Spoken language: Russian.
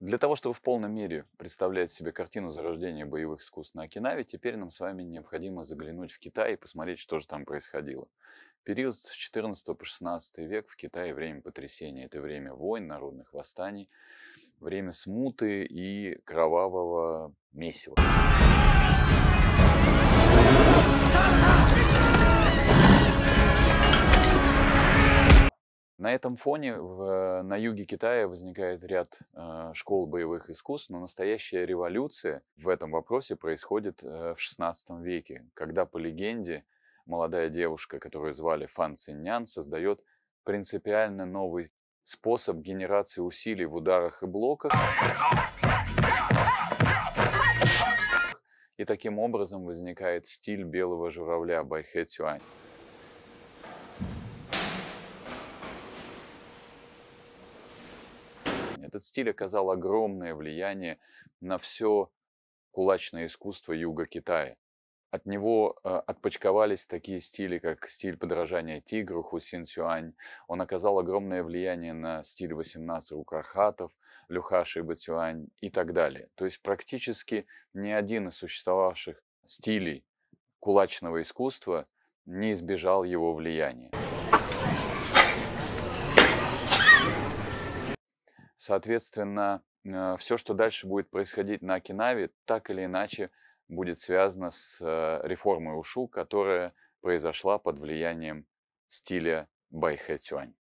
Для того, чтобы в полной мере представлять себе картину зарождения боевых искусств на Окинаве, теперь нам с вами необходимо заглянуть в Китай и посмотреть, что же там происходило. Период с 14 по 16 век в Китае время потрясения, Это время войн, народных восстаний, время смуты и кровавого месива. На этом фоне в, на юге Китая возникает ряд э, школ боевых искусств, но настоящая революция в этом вопросе происходит э, в XVI веке, когда, по легенде, молодая девушка, которую звали Фан Циньян, создает принципиально новый способ генерации усилий в ударах и блоках. И таким образом возникает стиль белого журавля Байхэ Цюань. Этот стиль оказал огромное влияние на все кулачное искусство юга Китая. От него э, отпочковались такие стили, как стиль подражания тигру Хусин Сюань. Он оказал огромное влияние на стиль 18 рукахатов, Люхаши Бацюань и так далее. То есть практически ни один из существовавших стилей кулачного искусства не избежал его влияния. Соответственно, э, все, что дальше будет происходить на Окинаве, так или иначе будет связано с э, реформой Ушу, которая произошла под влиянием стиля Байхэ Цюань.